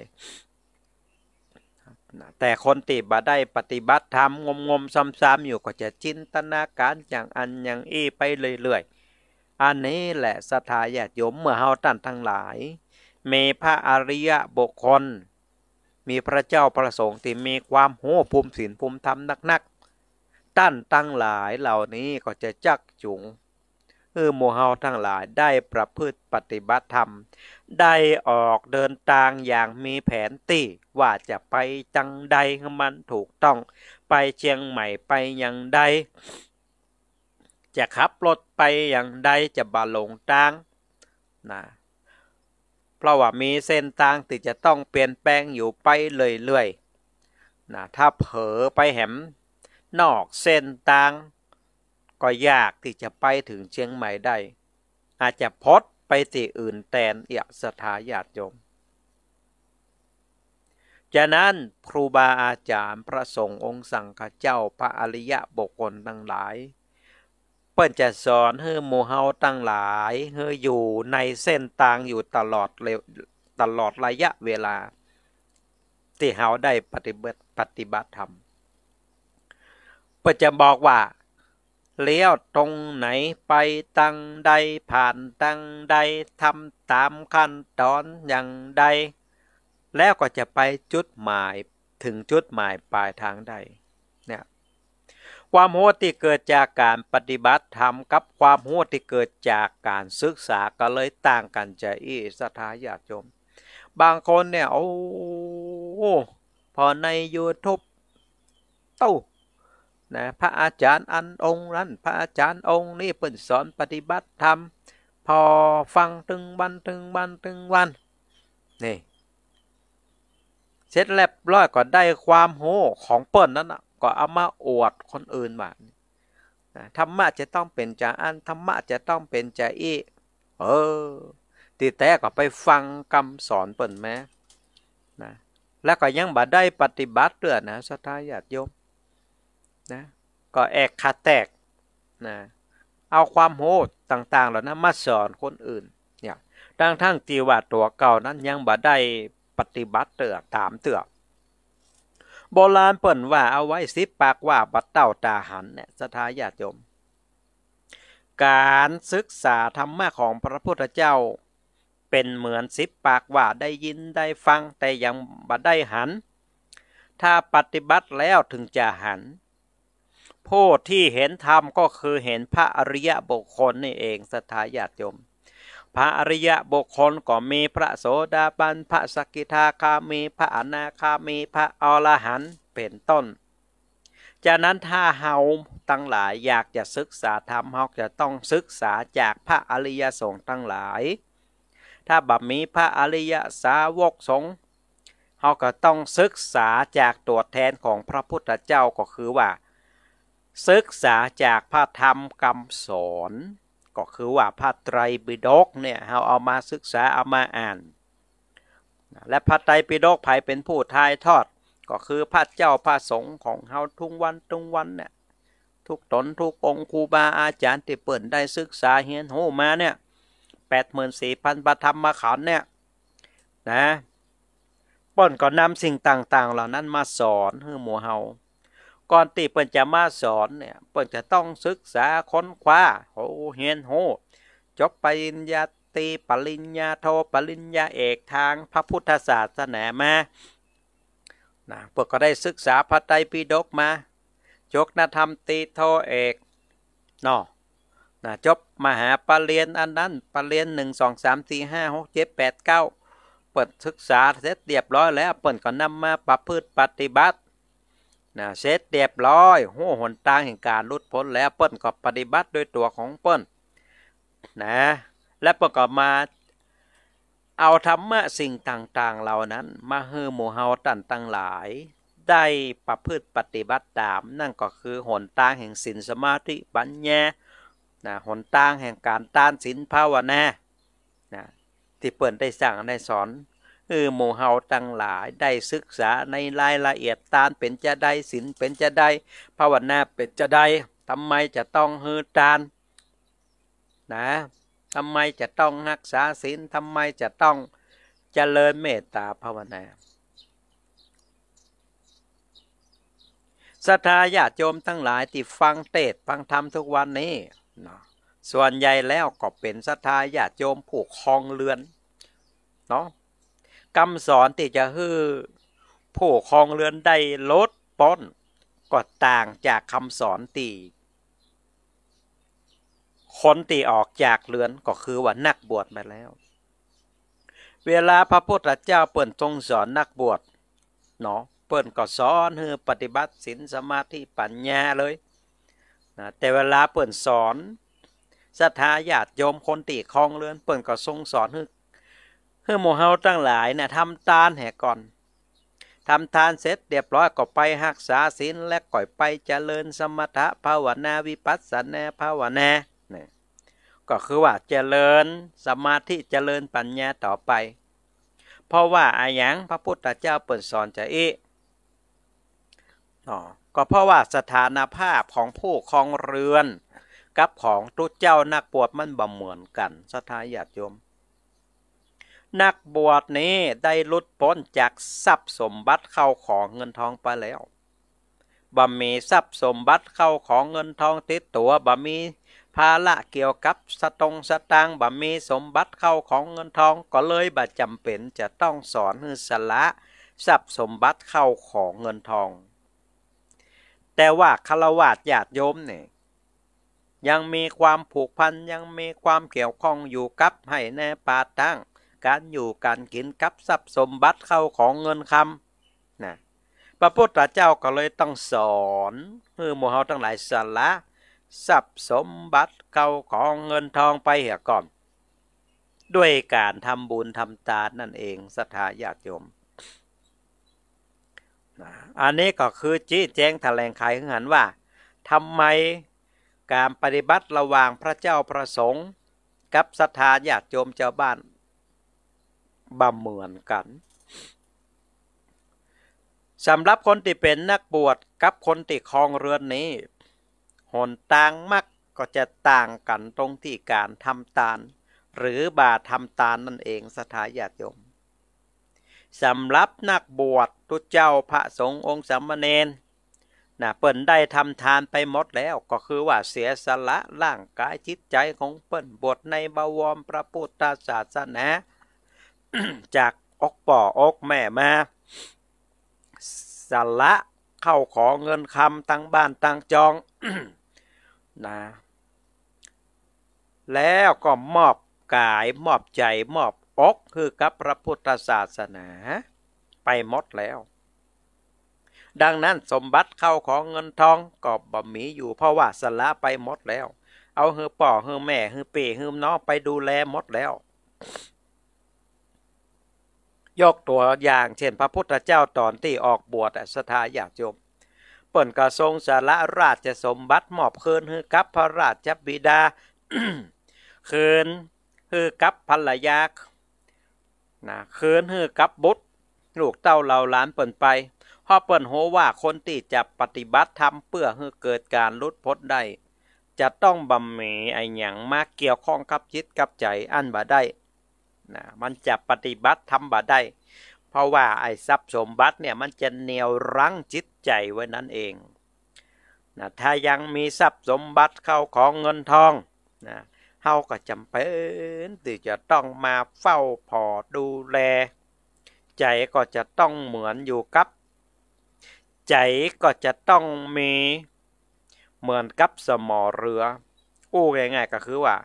นะแต่คนติบาได้ปฏิบัติธรรม งมงมซ้ำๆอยู่ก็จะจินตนาการอย่างอันอย่างอีไปเรื่อยๆ อันนี้แหละสถาญาติโยมเมื่อเฮาท่านทั้งหลายเมพระอริยะบุคคล มีพระเจ้าประสงค์ที่มีความโหภูมิศีลภูมิธรรมนักๆท่านทั้งหลายเหล่านี้ก็จะจักจุงคือหมู่เฮาทั้งหลายได้ประพฤติปฏิบัติธรรม ได้ออกเดินทางอย่างมีแผนตี้ว่าจะไปจังใดมันถูกต้องไปเชียงใหม่ไปอย่างใดจะขับรถไปอย่างใดจะบาลงทางนะเพราะว่ามีเส้นทางที่จะต้องเปลี่ยนแปลงอยู่ไปเรื่อยๆนะถ้าเผลอไปแหมนอกเส้นทางก็ยากที่จะไปถึงเชียงใหม่ได้ อาจจะพดไปสี่อื่นแทนเอียสถาญาติโยมจากนั้นครูบาอาจารย์พระสงฆ์องค์สังฆเจ้าพระอริยะบุคคลทั้งหลายเปิ้นจะสอนเฮอโมเฮาตั้งหลายเฮออยู่ในเส้นทางอยู่ตลอดเลตลอดระยะเวลา ที่เฮาได้ปฏิบัติปฏิบัติธรรมเปิ้นจะบอกว่าเลี้ยวตรงไหนไปตังใดผ่านตังใดทำตามขั้นตอนอย่างใด แล้วก็จะไปจุดหมายถึงจุดหมาย ปลายทางใดเนี่ยความหัวที่เกิดจากการปฏิบัติธรรมกับความหัวที่เกิดจากการศึกษาก็เลยต่างกันจะอีสถาญาติโยมบางคนเนี่ยโอ้พอใน YouTube ตู้นะพระอาจารย์อันองค์นั้น พระอาจารย์องค์นี้เปิ่นสอนปฏิบัติธรรมพอฟังตึงวันตึงวันตึงวันนี่เสร็จแล้วร้อยก็ได้ความโหของเปิ่นนั้นก็เอามาอวดคนอื่นมาธรรมะจะต้องเป็นจาอันธรรมะจะต้องเป็นจาอีเออตีแต่ก็ไปฟังคำสอนเปิ่นแม่นะแล้วก็ยังบาได้ปฏิบัติเตือนนะสัทธาญาติโยมนะก็แอกคาแตกนะเอาความโหดต่างๆเหล่านั้นมาสอนคนอื่นเนี่ยดังทั้งตีว่าตัวเก่านั้นยังบ่ได้ปฏิบัติเตือถามเตือโบราณเปิ่นว่าเอาไว้สิปากว่าบัดเต่าตาหันเนี่ยสทายาติโยมการศึกษาธรรมะของพระพุทธเจ้าเป็นเหมือนสิปากว่าได้ยินได้ฟังแต่ยังบ่ได้หัน ถ้าปฏิบัติแล้วถึงจะหันผู้ที่เห็นธรรมก็คือเห็นพระอริยบุคคลนี่เองสถาญาติโยม พระอริยบุคคลก็มีพระโสดาบันพระสกิทาคามีพระอนาคามีพระอรหันต์เป็นต้น จากนั้นถ้าเฮาตั้งหลายอยากจะศึกษาธรรมเฮาจะต้องศึกษาจากพระอริยสงฆ์ตั้งหลาย ถ้าบับมีพระอริยสาวกสงฆ์เฮาก็ต้องศึกษาจากตัวแทนของพระพุทธเจ้าก็คือว่าศึกษาจากพระธรรมคำสอนก็คือว่าพระไตรปิฎกเนี่ยเราเอามาศึกษาเอามาอ่าน และพระไตรปิฎกภายเป็นผู้ทายทอดก็คือพระเจ้าพระสงฆ์ของเราทุกวันทุกวันเนี่ยทุกตนทุกองคูบาอาจารย์ที่เปิดได้ศึกษาเฮียนโหมาเนี่ยแปดหมื่นสี่พันประธรรมาขันเนี่ยนะป้อนก็นำสิ่งต่างๆ เหล่านั้นมาสอนเฮือหมูเฮาก่อนที่เปิ้นจะมาสอนเนี่ยเปิ้นจะต้องศึกษาค้นคว้าโหเฮียนโหจบปริญญาตรีปริญญาโทปริญญาเอกทางพระพุทธศาสนามานะเพวนก็ได้ศึกษาพระไตรปิฎกมาจกนธรรมตีโท เอกเนาะนะจบมหาปริรียนอันนั้นปริรียนหนึ่งสองสามสี่ห้าหกเจ็ดแปดเก้าเปิดศึกษาเสร็จเรียบร้อยแล้วเปิดก็นำมาประพฤติปฏิบัตินะเสร็จเรียบร้อยหัวหนตางแห่งการลุดพ้นแล้วเปิ้นก็ปฏิบัติด้วยตัวของเปิ้นนะ และเปิ้กก็มาเอาธรรมะสิ่งต่างๆเหล่านั้นมาเฮือหมู่เฮาตันตั้งหลาย ได้ประพฤติปฏิบัติตาม นั่นก็คือหนตางแห่งศีลสมาธิปัญญานะหนตางแห่งการต้านศีลภาวนานะที่เปิ้นได้สั่งได้สอนเออหมู่เฮาตั้งหลายได้ศึกษาในรายละเอียดตานเป็นจะได้ศีลเป็นจะได้ภาวนาเป็นจะได้ทำไมจะต้องฮือตานนะทำไมจะต้องรักษาศีลทำไมจะต้องเจริญเมตตาภาวนาศรัทธาญาติโยมทั้งหลายที่ฟังเทศฟังธรรมทุกวันนี้นะส่วนใหญ่แล้วก็เป็นศรัทธาญาติโยมผูกคลองเรือน เนาะคำสอนที่จะฮือผู้คองเรือนได้ลด ป้อนก็ต่างจากคำสอนตีคนตีออกจากเรือนก็คือว่านักบวชมาแล้ว เวลาพระพุทธเจ้าเปิ่นทรงสอนนักบวชเนาะเปิ่นก็สอนเฮือปฏิบัติศีลสมาธิปัญญาเลยนะแต่เวลาเปิ่นสอนสัทธาญาติโยมคนตีคองเรือน เปิ่นก็ทรงสอนเฮือเฮ้อโมเฮาตั้งหลายนะ่ะทำทานแห่ก่อนทำทานเสร็จเรียบร้อยก็ไปหักษาศีลและก่อยไปเจริญสมถะภาวนาวิปัสสนาภาวนาเนี่ยก็คือว่าเจริญสมาธิเจริญปัญญาต่อไป เพราะว่าอายังพระพุทธเจ้าเปิดสอนจะอีอ๋อก็เพราะว่าสถานภาพของผู้ครองเรือนกับของตุเจ้านักปวด มันบ่เหมือนกันสทายาติโยมนักบวชนี้ได้ลุดพ้นจากทรัพย์สมบัติเข้าของเงินทองไปแล้วบ่มีทรัพย์สมบัติเข้าของเงินทองติดตัวบ่มีภาระเกี่ยวกับสตงสตางบ่มีสมบัติเข้าของเงินทองก็เลยบ่จำเป็นจะต้องสอนให้สละทรัพย์สมบัติเข้าของเงินทอง แต่ว่าคารวะญาติโยมเนี่ยยังมีความผูกพันยังมีความเกี่ยวข้องอยู่กับให้แน่ปาตั้งการอยู่การกินกับทรัพย์สมบัติเข้าของเงินคำนะพระพุทธเจ้าก็เลยต้องสอนมือหมู่เฮาทั้งหลายสละทรัพย์สมบัติเข้าของเงินทองไปเหียก่อน ด้วยการทำบุญทำทานนั่นเอง ศรัทธาญาติโยมนะ อันนี้ก็คือจี้แจงแถลงไขหันว่าทำไมการปฏิบัติระหว่างพระเจ้าประสงค์ กับศรัทธาญาติโยมชาวบ้านบ่เหมือนกันสำหรับคนที่เป็นนักบวชกับคนที่คลองเรือนนี้ หนต่างมักก็จะต่างกันตรงที่การทำตาล หรือบาทำตาลนั่นเองสถาญาติโยมสำหรับนักบวชทุเจ้าพระสงฆ์องค์สามเณรนะเปิ้นได้ทำทานไปหมดแล้วก็คือว่าเสียสละร่างกายจิตใจของเปิ้นบวชในบวรพระพุทธศาสนาจากอกป่ออกแม่มาสาระเข้าขอเงินคำตั้งบ้านตั้งจองนะแล้วก็มอบกายมอบใจมอบอก คือกับพระพุทธศาสนา ไปหมดแล้ว ดังนั้นสมบัติเข้าของเงินทองก็บบ่มีอยู่เพราะว่าสละไปหมดแล้ว เอาเฮือป่อเฮือแม่เฮือเปเฮือน้องไปดูแลหมดแล้วยกตัวอย่างเช่นพระพุทธเจ้าตอนที่ออกบวชสถาญาติโยมเปิ่นกระทรงสารราชสมบัติ มอบคืนให้กับพระราชบิดาคืนให้กับภรรยานะคืนให้กับบุตร ลูกเต้าเล่าหลานเปิ่นไปพอเปิ่นโหว่าคนที่จะปฏิบัติธรรมเพื่อให้เกิดการลุดพ้นได้ จะต้องบำเหมไอหยังมากเกี่ยวข้องกับจิตกับใจอันบ่ได้นะมันจะปฏิบัติทำบ่ได้ เพราะว่าไอ้ทรัพย์สมบัติเนี่ยมันจะเหนี่ยวรั้งจิตใจไว้นั่นเองนะถ้ายังมีทรัพย์สมบัติเข้าของเงินทองนะเฮาก็จำเป็นที่จะต้องมาเฝ้าพอดูแล ใจก็จะต้องเหมือนอยู่กับ ใจก็จะต้องมี เหมือนกับสมอเรือ อู้ง่ายๆก็คือว่า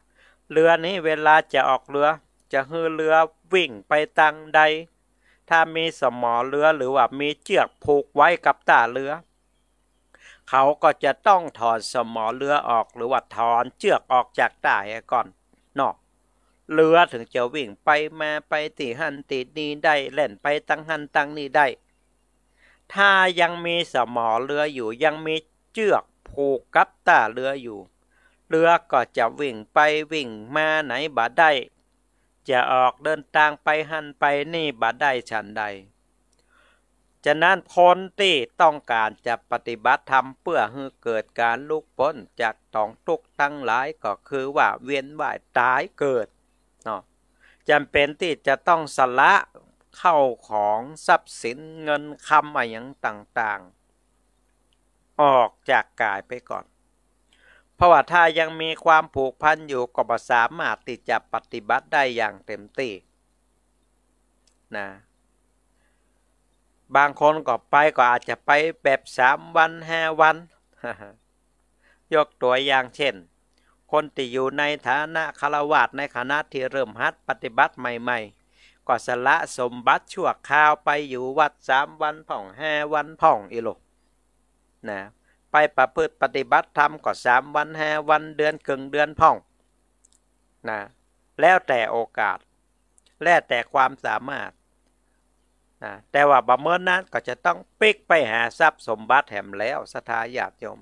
เรือนี้เวลาจะออกเรือจะฮือเรือวิ่งไปตังใด ถ้ามีสมอเรือหรือว่ามีเชือกผูกไว้กับตาเรือ เขาก็จะต้องถอนสมอเรือออกหรือว่าถอนเชือกออกจากตาก่อนเนาะ เรือถึงจะวิ่งไปมาไปตีหันตีนี้ได้เล่นไปตังหันตังนี้ได้ ถ้ายังมีสมอเรืออยู่ยังมีเชือกผูกกับตาเรืออยู่ เรือก็จะวิ่งไปวิ่งมาไหนบ่ได้จะออกเดินทางไปหันไปนี่บัดได้ฉันใดฉะนั้นคนที่ต้องการจะปฏิบัติธรรมเพื่อให้เกิดการลุกพ้นจากตองทุกตั้งหลาย ก็คือว่าเวียนว่ายตายเกิดเนาะจำเป็นที่จะต้องสละเข้าของทรัพย์สินเงินคำอะไรอย่างต่างๆ ออกจากกายไปก่อนราะว่าถ้ายังมีความผูกพันอยู่ ก็ม่สามารถที่จะปฏิบัติได้อย่างเต็มที่นะบางคนก็ไปก็อาจจะไปแบบสามวันห้าวันยกตัวอย่างเช่น คนที่อยู่ในฐานะคารวาสในคณะที่เริ่มฮัดปฏิบัติใหม่ๆ ก็สละสมบัติชั่วคราวไปอยู่วัดสามวันผ่องห้าวันผ่องอีหลกนะไปประพฤติปฏิบัติธรรมก็สามวันห้าวันเดือนกึ่งเดือนพ่องนะแล้วแต่โอกาส แล้วแต่ความสามารถนะแต่ว่าบะเมินนั้นก็จะต้องปิกไปหาทรัพย์สมบัติแหมแล้วสถาญาติโยม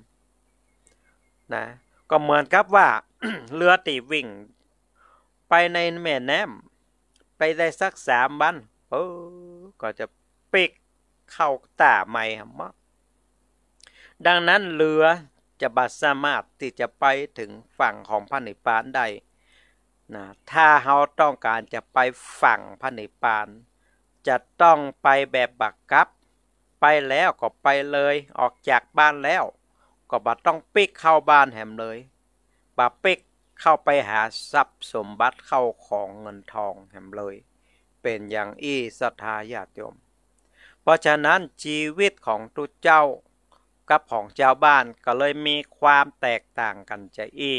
นะก็เหมือนกับว่าเรือตีวิ่ง ไปในแม่น้ำไปได้สักสามวันเออก็จะปิกเข้าตาใหม่หมั้งดังนั้นเรือจะบัสามารถที่จะไปถึงฝั่งของพระนิพพานได้นะถ้าเราต้องการจะไปฝั่งพระนิพพาน จะต้องไปแบบบักกับ ไปแล้วก็ไปเลย ออกจากบ้านแล้ว ก็บัต้องปิกเข้าบ้านแหมเลยบัปิกเข้าไปหาทรัพย์สมบัติเข้าของเงินทองแหมเลย เป็นอย่างอี้สัทธาญาติโยม เพราะฉะนั้นชีวิตของทุกเจ้ากับของชาวบ้านก็เลยมีความแตกต่างกันจะอี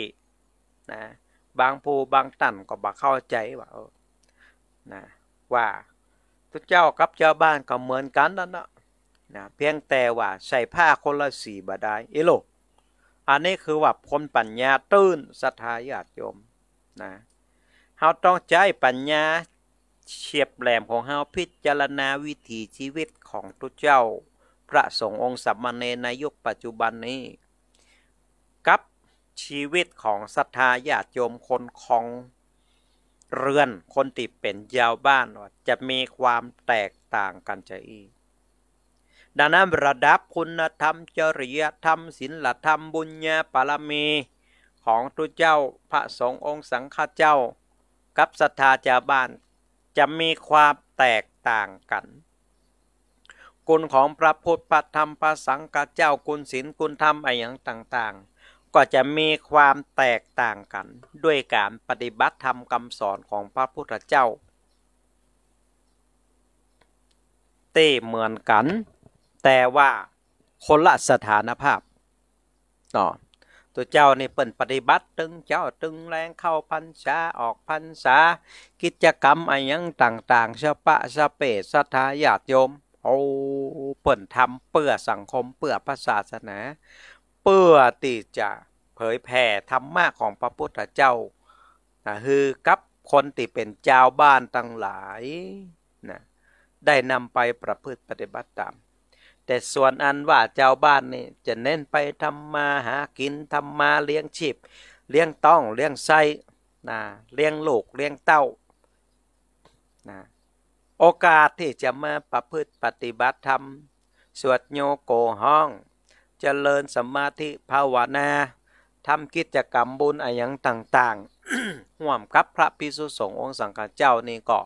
นะบางผู้บางตันก็บ่เข้าใจว่าออนะว่าทุกเจ้ากับชาวบ้านก็เหมือนกันนั่นนะนะ เพียงแต่ว่าใส่ผ้าคนละสีบาดด้เอโลอันนี้คือว่า คนปัญญาตื้นศรัทธาญาติโยมนะเฮาต้องใช้ปัญญาเฉียบแหลมของเฮาพิจารณาวิถีชีวิตของทุกเจ้าพระสงฆ์องค์สัมมาเนในยุคปัจจุบันนี้ กับชีวิตของศรัทธาญาติโยมคนของเรือนคนติดเป็นยาวบ้านจะมีความแตกต่างกันจะอีกดังนั้นระดับคุณธรรมจริยธรรมศีลธรรมบุญญาปารมีของทุเจ้าพระสงฆ์องค์สังฆเจ้า กับศรัทธาจาบ้านจะมีความแตกต่างกันกุลของพระพุทธพระธรรมพระสังฆเจ้ากุลศีลกุลธรรมอะไรอย่างต่างๆ ก็จะมีความแตกต่างกัน ด้วยการปฏิบัติธรรมคำสอนของพระพุทธเจ้า เตเหมือนกัน แต่ว่าคนละสถานภาพ ต่อ ตัวเจ้านี่เปิ่นปฏิบัติตึงเจ้าตึงแรงเข้าพรรษาออกพรรษา กิจกรรมอะไรย่างต่างๆเฉพาะสเปสสทายาติโยมเอาเปิ่นทำเปื่อสังคมเปื่อพระศาสนาเปื่อตีจะเผยแผ่ธรรมะของพระพุทธเจ้านะคือกับคนตีเป็นเจ้าบ้านตั้งหลายนะได้นำไปประพฤติปฏิบัติตาม แต่ส่วนอันว่าเจ้าบ้านนี่จะเน้นไปทำมาหากินทำมาเลี้ยงชีพเลี้ยงต้องเลี้ยงไส้นะเลี้ยงลูกเลี้ยงเต้านะโอกาสที่จะมาประพฤติปฏิบัติธรรม สวดโยโกห้องจเจริญสมาธิภาวนาทำกิจกรรมบุญอะไรอย่างต่างๆห่วมกับพระพิสุสงฆ์องค์สังฆเจ้านี่ก็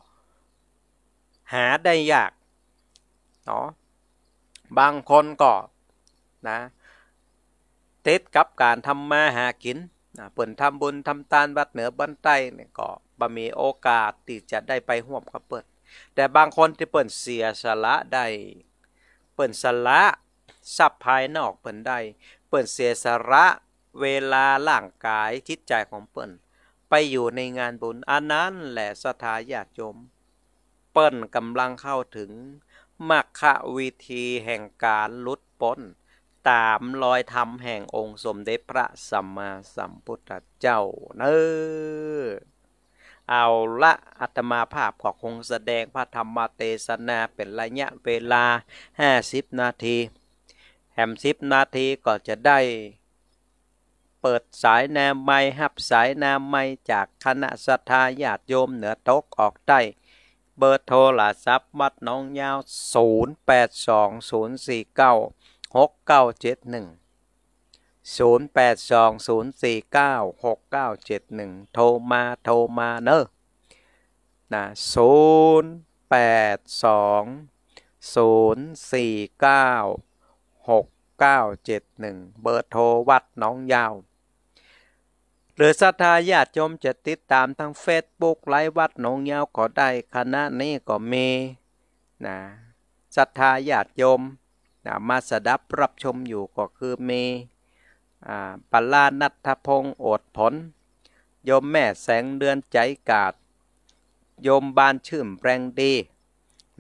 หาได้ยากเนาะบางคนก็นะติดกับการทำมาหากินนะเปิดทำบุญทำทานวัดเหนือบ้านใต้เนี่ยก็บ่มีโอกาสที่จะได้ไปห่วมกับเปิดแต่บางคนที่เปิ่นเสียสละได้เปิ่นสละทรัพย์ภายนอกเปิ่นได้เปิ่นเสียสละเวลาร่างกายจิตใจของเปิ่น ไปอยู่ในงานบุญอันนั้นแหละสถาญาติโยมเปิ่นกำลังเข้าถึงมรรควิธีแห่งการลุดพ้น ตามรอยธรรมแห่งองค์สมเด็จพระสัมมาสัมพุทธเจ้าเนอเอาละอัตมาภาพขอคงแสดงพระธรรมเทศนาเป็นระยะเวลา50นาทีแหมสิบนาทีก็จะได้ เปิดสายนามไม้หับสายนามไม้จากคณะสัทธาญาติโยมเหนือตกออกได้เบอร์โทรศัพท์วัดน้องยาว0820496971 0820496971 โทรมา โทรมาเนอะนะ0820496971 เบอร์โทรวัดน้องยาว หรือศรัทธาญาติโยม จะติดตามทางเฟซบุ๊กไลฟ์วัดหนองยาวก็ได้คณะนี้ก็มีนะศรัทธาญาติโยมนะมาสดับรับชมอยู่ก็คือมีปลานัทพงศ์โอดผล โยมแม่แสงเดือนใจกาด โยมบานชื่มแปลงดี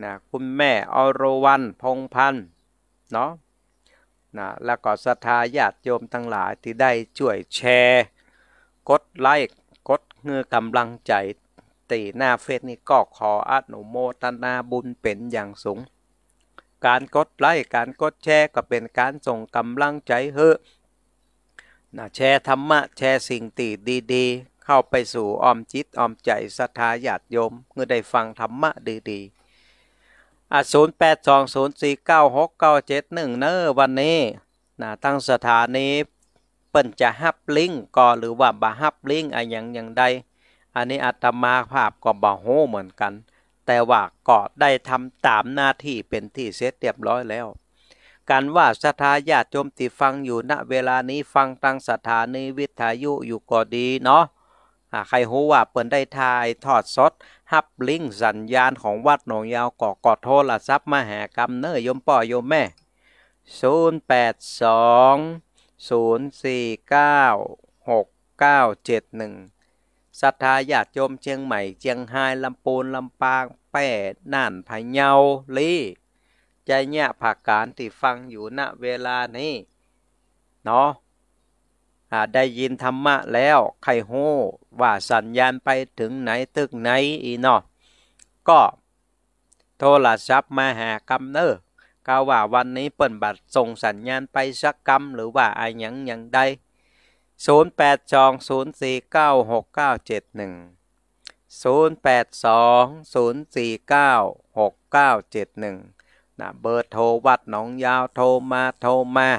นะคุณแม่อรวันพงพันเนาะนะแล้วก็ศรัทธาญาติโยมทั้งหลายที่ได้ช่วยแชร์ กดไลค์กดเงือกำลังใจตีหน้าเฟซนี่ก็ขออนุโมทนาบุญเป็นอย่างสูง การกดไลค์การกดแชร์ก็เป็นการส่งกำลังใจเฮ้อนะแชร์ธรรมะแชร์สิ่งตีดีๆ เข้าไปสู่ออมจิตออมใจศรัทธาญาติโยมเมื่อได้ฟังธรรมะดีๆศูนย์แปดสองศูนย์สี่เก้าหกเก้าเจ็ดหนึ่งเนอวันนี้นะตั้งสถานีเปิ้นจะฮับลิงก็หรือว่าบาฮับลิงอะไรอย่างอย่างใดอันนี้อาตมาภาพก็บาโฮเหมือนกัน แต่ว่าก็ได้ทำตามหน้าที่เป็นที่เสร็จเรียบร้อยแล้วกันว่าสถาญาติโยมี่ฟังอยู่ณเวลานี้ฟังตังสถานีวิทยุอยู่ก็ดีเนาะใครหูว่าเปิดได้ทายทอดสดฮับลิงสัญญาณของวัดหนองยาวก่อกอดโทรศัพท์มาหากรรมเนอยมป่อโยมแม่ 082 049 6971ศัทธาญาติโยมเชียงใหม่เชียงไฮ้ลำปูนลำปางแปดน่านพะเยาลีใจเนี่ยผักการที่ฟังอยู่ณเวลานี้เนาะได้ยินธรรมะแล้ว ใครโหว่าสัญญาณไปถึงไหนตึกไหน อีนอก็ โทรศัพท์มาหากำเนอร์กาว่าวันนี้เปิ่นบัตรส่งสัญญาณไปสักกำหรือว่าอายังยังใด0 8 2 0 4 9 6 9 7 1 0 8 2 0 4 9 6 9 7 1นะเบอร์โทรวัดหนองยาวโทรมา โทรมา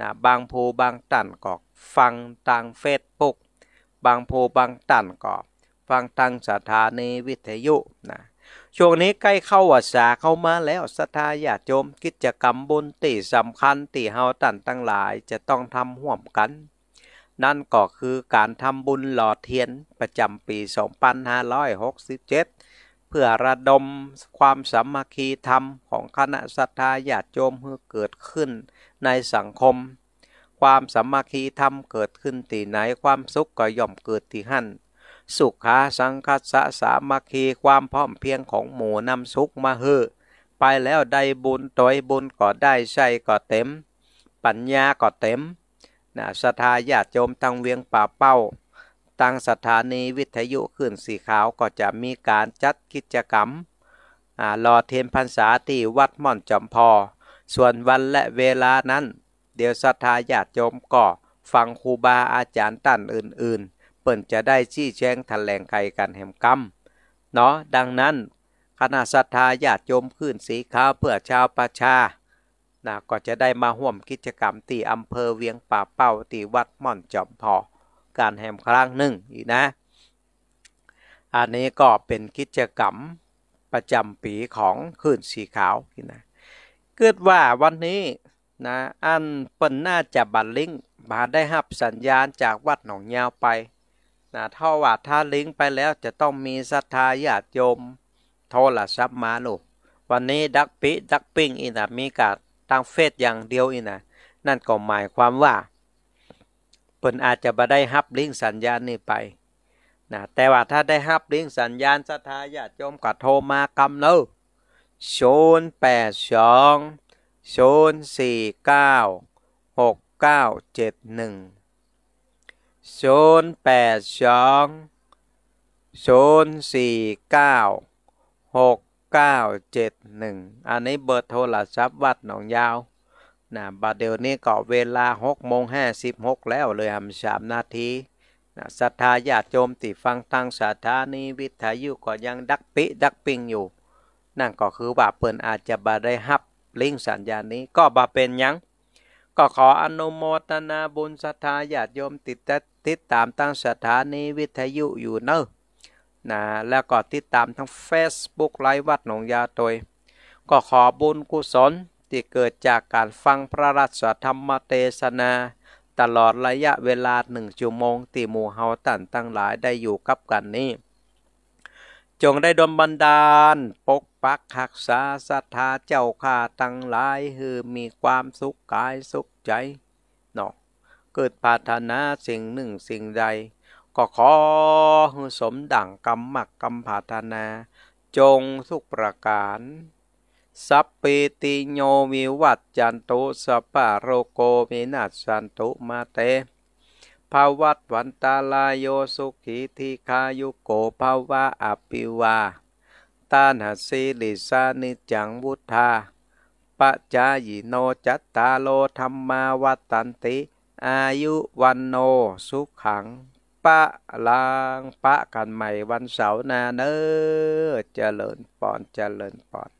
นะบางภูบางตันก็ฟังทางเฟซบุ๊กบางภูบางตันก็ฟังทางสถานีวิทยุนะช่วงนี้ใกล้เข้าวสาเข้ามาแล้วสถาญาติโยมกิจกรรมบุญตีสำคัญตีเฮาตันตั้งหลายจะต้องทำห่วมกัน นั่นก็คือการทำบุญหล่อเทียนประจำปี 2567เพื่อระดมความสามัคคีธรรมของคณะสัตยาญาติโยมเพื่อเกิดขึ้นในสังคม ความสามัคคีธรรมเกิดขึ้นที่ไหนความสุขก็ย่อมเกิดที่หั่นสุขาสังคัสสะสามัคคีความพร้อมเพียงของหมู่นำสุขมาเฮอไปแล้วได้บุญตอยบุญก็ได้ใช่ก็เต็ม ปัญญาก็เต็มนะสทาญาติโยมตั้งเวียงป่าเป้าทางสถานีวิทยุขึ้นสีขาวก็จะมีการจัดกิจกรรมรอเทียนพรรษาที่วัดม่อนจอมพอ ส่วนวันและเวลานั้น เดี๋ยวศรัทธาญาติโยมก็ฟังครูบาอาจารย์ตันอื่นๆ เปิ่นจะได้ชี้แจงแถลงไขกันแห่มกรรมเนาะดังนั้นคณะศรัทธาญาติโยมขึ้นสีขาวเพื่อชาวประชานะก็จะได้มาห่วมกิจกรรมที่อำเภอเวียงป่าเป้าที่วัดม่อนจอมพอการแฮมครั้งหนึ่งอีกนะ อันนี้ก็เป็นกิจกรรมประจำปีของคืนสีขาวอนะเกิดว่าวันนี้นะอันเปิ้นน่าจะบัลลิงมาได้รับสัญญาณจากวัดหนองยาวไปนะถทาว่าถ้าลิงไปแล้วจะต้องมีศรัทธาญาติโยมโทรศัพท์มาลูกวันนี้ดักปิดักปิ้งอีนะมีการตั้งเฟซอย่างเดียวอีนะนั่นก็หมายความว่าเพิ่นอาจจะบ่ได้ฮับลิงสัญญาณนี่ไปนะแต่ว่าถ้าได้ฮับลิงสัญญาณสถาญาติโยมก็โทรมากำเนาศูนย์แปดสองศูนย์สี่เก้าหกเก้าเจ็ดหนึ่งศูนย์แปดสองศูนย์สี่เก้าหกเก้าเจ็ดหนึ่งอันนี้เบอร์โทรศัพท์วัดหนองยาวนะบัดเดี๋ยวนี้ก็เวลาหกโมงห้าสิบหกแล้วเลยทำสามนาทีนะศรัทธาญาติโยมที่ฟังทางสาธานีวิทยุก็ยังดักปิดักปิงอยู่ นั่นก็คือว่าเปิ่นอาจจะบาได้ฮับลิงสัญญาณนี้ก็บาเป็นยัง ก็ขออนุโมทนาบุญศรัทธาญาติโยมติดติดตามทางสถานีวิทยุอยู่เนอะนะแล้วก็ติดตามทั้ง Facebook ไลฟ์วัดหนองยาตยก็ขอบุญกุศลที่เกิดจากการฟังพระราชธรรมเทศนา ตลอดระยะเวลาหนึ่งชั่วโมงที่หมู่เฮาตันตั้งหลายได้อยู่กับกันนี้ จงได้ดลบันดาลปกปักหักษาศรัทธาเจ้าข้าตั้งหลายคือมีความสุขกายสุขใจเนาะเกิดปาธถนาสิ่งหนึ่งสิ่งใด ก็ขอสมดั่งกำหมักกำปาธถนา จงสุขประการสัพปิติโยวิวัตจันตุสัพพะโรโกมินัสสันตุมาเตภาวัตวันตาลายโยสุขีทิคายุโกภาวะอภิวา ตานหสิลิสานิจังวุธาปจายิโนจัตตาโลธรรมาวัตันติอายุวันโนสุขัง ปะลางปะกันใหม่วันเสาร์นาเนอเจริญปอนเจริญปอน